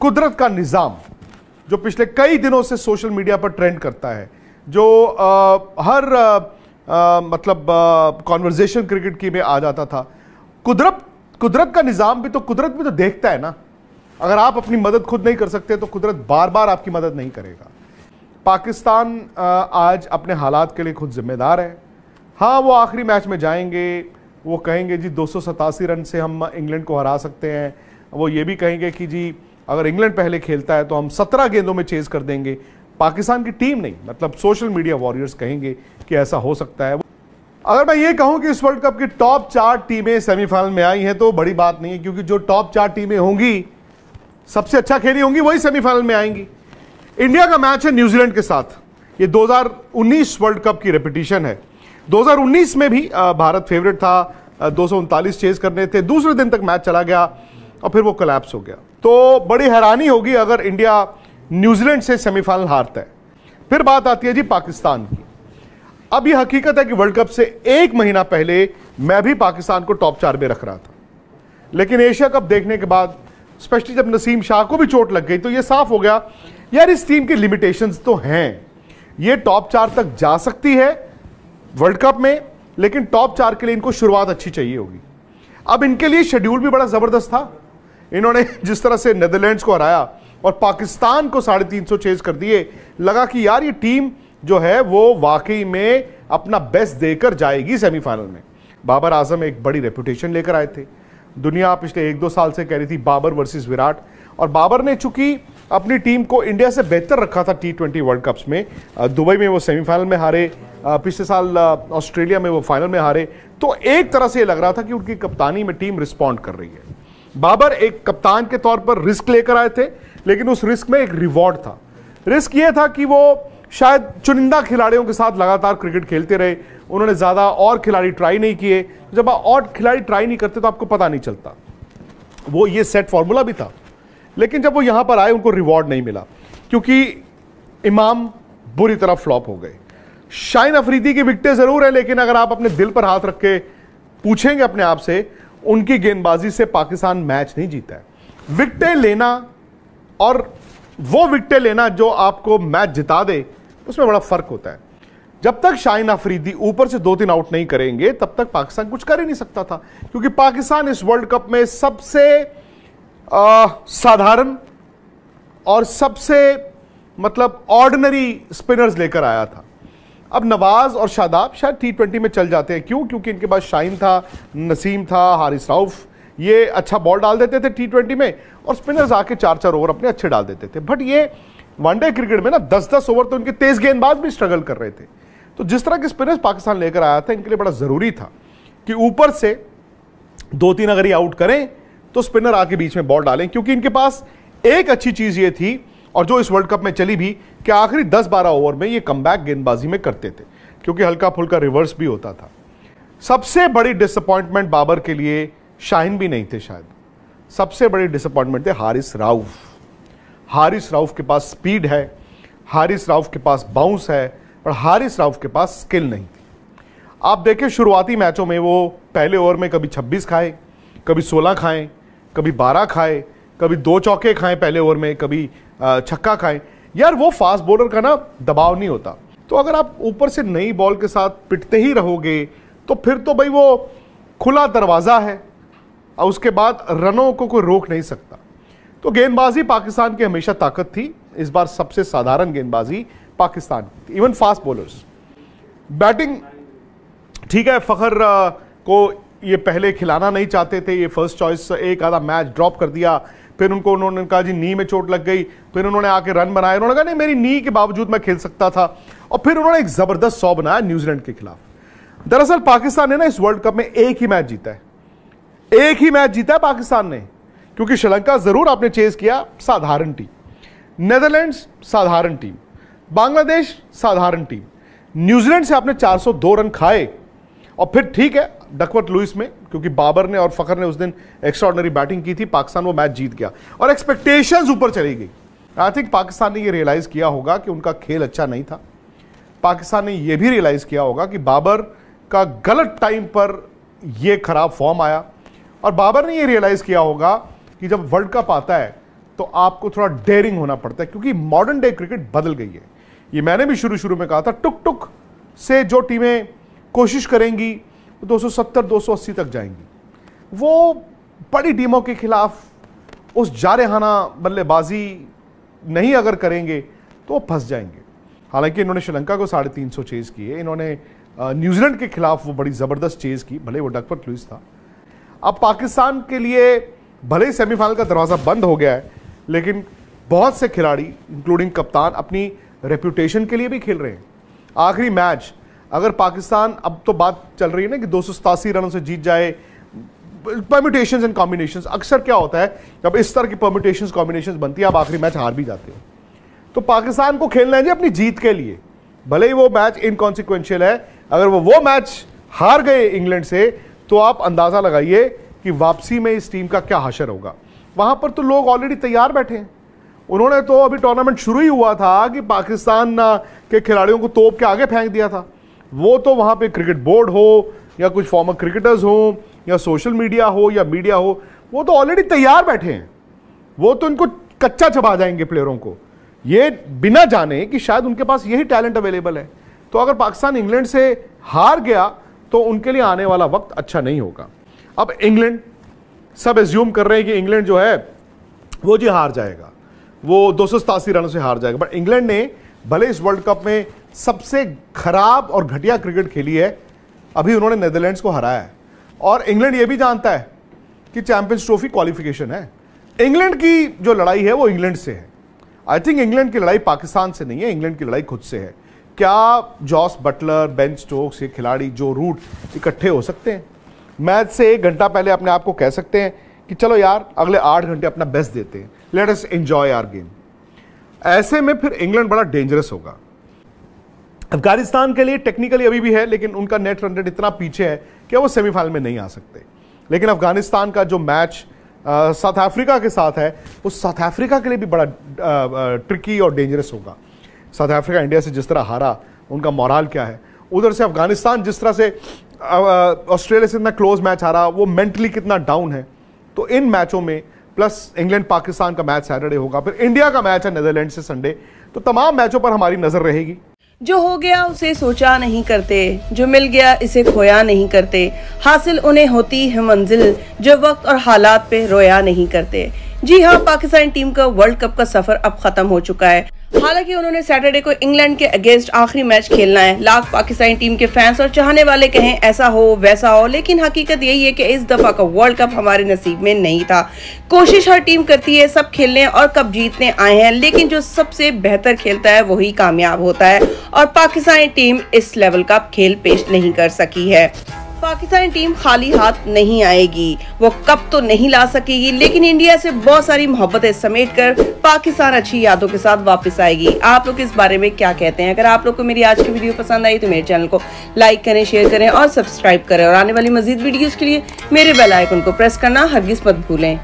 कुदरत का निज़ाम जो पिछले कई दिनों से सोशल मीडिया पर ट्रेंड करता है जो आ, हर आ, आ, मतलब कॉन्वर्जेशन क्रिकेट की में आ जाता था कुदरत कुदरत का निज़ाम भी तो कुदरत भी तो देखता है ना अगर आप अपनी मदद खुद नहीं कर सकते तो कुदरत बार बार आपकी मदद नहीं करेगा पाकिस्तान आज अपने हालात के लिए खुद जिम्मेदार है हाँ वो आखिरी मैच में जाएंगे वो कहेंगे जी दो रन से हम इंग्लैंड को हरा सकते हैं वो ये भी कहेंगे कि जी अगर इंग्लैंड पहले खेलता है तो हम सत्रह गेंदों में चेज कर देंगे पाकिस्तान की टीम नहीं मतलब सोशल मीडिया वॉरियर्स कहेंगे कि ऐसा हो सकता है अगर मैं ये कहूं कि इस वर्ल्ड कप की टॉप चार टीमें सेमीफाइनल में आई हैं तो बड़ी बात नहीं है क्योंकि जो टॉप चार टीमें होंगी सबसे अच्छा खेली होंगी वही सेमीफाइनल में आएंगी इंडिया का मैच है न्यूजीलैंड के साथ ये 2019 वर्ल्ड कप की रेपिटिशन है 2019 में भी भारत फेवरेट था दो चेज करने थे दूसरे दिन तक मैच चला गया और फिर वो कलेप्स हो गया तो बड़ी हैरानी होगी अगर इंडिया न्यूजीलैंड से सेमीफाइनल हारता है फिर बात आती है जी पाकिस्तान की अब यह हकीकत है कि वर्ल्ड कप से एक महीना पहले मैं भी पाकिस्तान को टॉप चार में रख रहा था लेकिन एशिया कप देखने के बाद स्पेशली जब नसीम शाह को भी चोट लग गई तो यह साफ हो गया यार इस टीम की लिमिटेशन तो हैं यह टॉप चार तक जा सकती है वर्ल्ड कप में लेकिन टॉप चार के लिए इनको शुरुआत अच्छी चाहिए होगी अब इनके लिए शेड्यूल भी बड़ा ज़बरदस्त था इन्होंने जिस तरह से नेदरलैंड्स को हराया और पाकिस्तान को साढ़े तीन सौ चेज कर दिए लगा कि यार ये टीम जो है वो वाकई में अपना बेस्ट देकर जाएगी सेमीफाइनल में बाबर आजम एक बड़ी रेपुटेशन लेकर आए थे दुनिया पिछले एक दो साल से कह रही थी बाबर वर्सेस विराट और बाबर ने चूंकि अपनी टीम को इंडिया से बेहतर रखा था टी ट्वेंटी वर्ल्ड कप्स में दुबई में वो सेमीफाइनल में हारे पिछले साल ऑस्ट्रेलिया में वो फाइनल में हारे तो एक तरह से ये लग रहा था कि उनकी कप्तानी में टीम रिस्पॉन्ड कर रही है बाबर एक कप्तान के तौर पर रिस्क लेकर आए थे लेकिन उस रिस्क में एक रिवॉर्ड था रिस्क ये था कि वो शायद चुनिंदा खिलाड़ियों के साथ लगातार क्रिकेट खेलते रहे उन्होंने ज़्यादा और खिलाड़ी ट्राई नहीं किए जब आप और खिलाड़ी ट्राई नहीं करते तो आपको पता नहीं चलता वो ये सेट फार्मूला भी था लेकिन जब वो यहाँ पर आए उनको रिवॉर्ड नहीं मिला क्योंकि इमाम बुरी तरह फ्लॉप हो गए शाइन अफरीदी की विकटें ज़रूर है लेकिन अगर आप अपने दिल पर हाथ रख के पूछेंगे अपने आप से उनकी गेंदबाजी से पाकिस्तान मैच नहीं जीता है विकटें लेना और वो विकटें लेना जो आपको मैच जिता दे उसमें बड़ा फर्क होता है जब तक शाहिन अफरीदी ऊपर से दो तीन आउट नहीं करेंगे तब तक पाकिस्तान कुछ कर ही नहीं सकता था क्योंकि पाकिस्तान इस वर्ल्ड कप में सबसे साधारण और सबसे मतलब ऑर्डनरी स्पिनर्स लेकर आया था अब नवाज और शादाब शायद टी ट्वेंटी में चल जाते हैं क्यों क्योंकि इनके पास शाइन था नसीम था हारिस राउफ ये अच्छा बॉल डाल देते थे टी ट्वेंटी में और स्पिनर्स आके चार चार ओवर अपने अच्छे डाल देते थे बट ये वनडे क्रिकेट में ना दस दस ओवर तो इनके तेज गेंदबाज भी स्ट्रगल कर रहे थे तो जिस तरह के स्पिनर्स पाकिस्तान लेकर आया था इनके लिए बड़ा ज़रूरी था कि ऊपर से दो तीन अगर ये आउट करें तो स्पिनर आके बीच में बॉल डालें क्योंकि इनके पास एक अच्छी चीज़ ये थी और जो इस वर्ल्ड कप में चली भी कि आखिरी 10-12 ओवर में ये कम गेंदबाजी में करते थे क्योंकि हल्का फुल्का रिवर्स भी होता था सबसे बड़ी डिसअपॉइंटमेंट बाबर के लिए शाहिन भी नहीं थे शायद सबसे बड़ी डिसअपॉइंटमेंट थे हारिस राउफ हारिस राउफ के पास स्पीड है हारिस राउफ के पास बाउंस है पर हारिस राउफ के पास स्किल नहीं थी आप देखें शुरुआती मैचों में वो पहले ओवर में कभी 26 खाए कभी 16 खाए कभी 12 खाए कभी दो चौके खाएं पहले ओवर में कभी छक्का खाएं यार वो फास्ट बॉलर का ना दबाव नहीं होता तो अगर आप ऊपर से नई बॉल के साथ पिटते ही रहोगे तो फिर तो भाई वो खुला दरवाज़ा है और उसके बाद रनों को कोई रोक नहीं सकता तो गेंदबाजी पाकिस्तान की हमेशा ताकत थी इस बार सबसे साधारण गेंदबाजी Pakistan even fast bowlers batting ठीक है फखर को ये पहले खिलाना नहीं चाहते थे ये फर्स्ट चॉइस एक आधा मैच ड्रॉप कर दिया फिर उनको उन्होंने कहा जी नी में चोट लग गई फिर उन्होंने आके रन बनाए उन्होंने कहा नहीं मेरी नी के बावजूद मैं खेल सकता था और फिर उन्होंने एक जबरदस्त सौ बनाया न्यूजीलैंड के खिलाफ दरअसल पाकिस्तान ने ना इस वर्ल्ड कप में एक ही मैच जीता है एक ही मैच जीता है पाकिस्तान ने क्योंकि श्रीलंका जरूर आपने चेज किया साधारण टीम नेदरलैंड्स साधारण टीम बांग्लादेश साधारण टीम न्यूजीलैंड से आपने 402 रन खाए और फिर ठीक है डकवट लुइस में क्योंकि बाबर ने और फखर ने उस दिन एक्स्ट्रॉर्डनरी बैटिंग की थी पाकिस्तान वो मैच जीत गया और एक्सपेक्टेशन ऊपर चली गई आई थिंक पाकिस्तान ने ये रियलाइज़ किया होगा कि उनका खेल अच्छा नहीं था पाकिस्तान ने यह भी रियलाइज़ किया होगा कि बाबर का गलत टाइम पर यह खराब फॉर्म आया और बाबर ने यह रियलाइज़ किया होगा कि जब वर्ल्ड कप आता है तो आपको थोड़ा डेयरिंग होना पड़ता है क्योंकि मॉडर्न डे क्रिकेट बदल गई है ये मैंने भी शुरू शुरू में कहा था टुक टुक से जो टीमें कोशिश करेंगी दो 270 280 तक जाएंगी वो बड़ी टीमों के खिलाफ उस जारहाना बल्लेबाजी नहीं अगर करेंगे तो वो फंस जाएंगे हालांकि इन्होंने श्रीलंका को साढ़े तीन सौ चेज़ किए इन्होंने न्यूजीलैंड के खिलाफ वो बड़ी ज़बरदस्त चेज़ की भले वो डकवर्थ लुइस था अब पाकिस्तान के लिए भले ही सेमीफाइनल का दरवाज़ा बंद हो गया है लेकिन बहुत से खिलाड़ी इंक्लूडिंग कप्तान अपनी रेपूटेशन के लिए भी खेल रहे हैं आखिरी मैच अगर पाकिस्तान अब तो बात चल रही है ना कि दो रनों से जीत जाए परम्यूटेशन एंड कॉम्बिनेशन अक्सर क्या होता है जब इस तरह की परम्यूटेशन कॉम्बिनेशन बनती है आप आखिरी मैच हार भी जाते हो तो पाकिस्तान को खेलना है जी अपनी जीत के लिए भले ही वो मैच इनकॉन्सिक्वेंशियल है अगर वो वो मैच हार गए इंग्लैंड से तो आप अंदाज़ा लगाइए कि वापसी में इस टीम का क्या हशर होगा वहाँ पर तो लोग ऑलरेडी तैयार बैठे हैं उन्होंने तो अभी टूर्नामेंट शुरू ही हुआ था कि पाकिस्तान के खिलाड़ियों को तोप के आगे फेंक दिया था वो तो वहाँ पे क्रिकेट बोर्ड हो या कुछ फॉर्मर क्रिकेटर्स हो या सोशल मीडिया हो या मीडिया हो वो तो ऑलरेडी तैयार बैठे हैं वो तो इनको कच्चा चबा जाएंगे प्लेयरों को ये बिना जाने कि शायद उनके पास यही टैलेंट अवेलेबल है तो अगर पाकिस्तान इंग्लैंड से हार गया तो उनके लिए आने वाला वक्त अच्छा नहीं होगा अब इंग्लैंड सब एज्यूम कर रहे हैं कि इंग्लैंड जो है वो जी हार जाएगा वो दो रनों से हार जाएगा बट इंग्लैंड ने भले इस वर्ल्ड कप में सबसे खराब और घटिया क्रिकेट खेली है अभी उन्होंने नेदरलैंड्स को हराया है और इंग्लैंड ये भी जानता है कि चैंपियंस ट्रॉफी क्वालिफिकेशन है इंग्लैंड की जो लड़ाई है वो इंग्लैंड से है आई थिंक इंग्लैंड की लड़ाई पाकिस्तान से नहीं है इंग्लैंड की लड़ाई खुद से है क्या जॉस बटलर बेन स्टोक्स ये खिलाड़ी जो रूट इकट्ठे हो सकते हैं मैच से एक घंटा पहले अपने आप को कह सकते हैं कि चलो यार अगले आठ घंटे अपना बेस्ट देते हैं let us enjoy our game ऐसे में फिर इंग्लैंड बड़ा डेंजरस होगा अफगानिस्तान के लिए टेक्निकली अभी भी है लेकिन उनका नेट रन इतना पीछे है कि वो सेमीफाइनल में नहीं आ सकते लेकिन अफगानिस्तान का जो मैच साउथ अफ्रीका के साथ है वो साउथ अफ्रीका के लिए भी बड़ा ट्रिकी और डेंजरस होगा साउथ अफ्रीका इंडिया से जिस तरह हारा उनका मॉरल क्या है उधर से अफगानिस्तान जिस तरह से ऑस्ट्रेलिया से इतना क्लोज मैच हारा वो मेंटली कितना डाउन है तो इन मैचों में प्लस इंग्लैंड पाकिस्तान का मैच सैटरडे होगा फिर इंडिया का मैच है नदरलैंड से संडे तो तमाम मैचों पर हमारी नज़र रहेगी जो हो गया उसे सोचा नहीं करते जो मिल गया इसे खोया नहीं करते हासिल उन्हें होती है मंजिल जो वक्त और हालात पे रोया नहीं करते जी हाँ पाकिस्तान टीम का वर्ल्ड कप का सफर अब खत्म हो चुका है हालांकि उन्होंने सैटरडे को इंग्लैंड के अगेंस्ट आखिरी मैच खेलना है लाख पाकिस्तानी टीम के फैंस और चाहने वाले कहें ऐसा हो वैसा हो लेकिन हकीकत यही है कि इस दफ़ा का वर्ल्ड कप हमारे नसीब में नहीं था कोशिश हर टीम करती है सब खेलने और कप जीतने आए हैं लेकिन जो सबसे बेहतर खेलता है वही कामयाब होता है और पाकिस्तानी टीम इस लेवल का खेल पेश नहीं कर सकी है पाकिस्तानी टीम खाली हाथ नहीं आएगी वो कप तो नहीं ला सकेगी लेकिन इंडिया से बहुत सारी मोहब्बतें समेट कर पाकिस्तान अच्छी यादों के साथ वापस आएगी आप लोग इस बारे में क्या कहते हैं अगर आप लोग को मेरी आज की वीडियो पसंद आई तो मेरे चैनल को लाइक करें शेयर करें और सब्सक्राइब करें और आने वाली मजीद वीडियोज के लिए मेरे बेलाइकन को प्रेस करना हर मत भूलें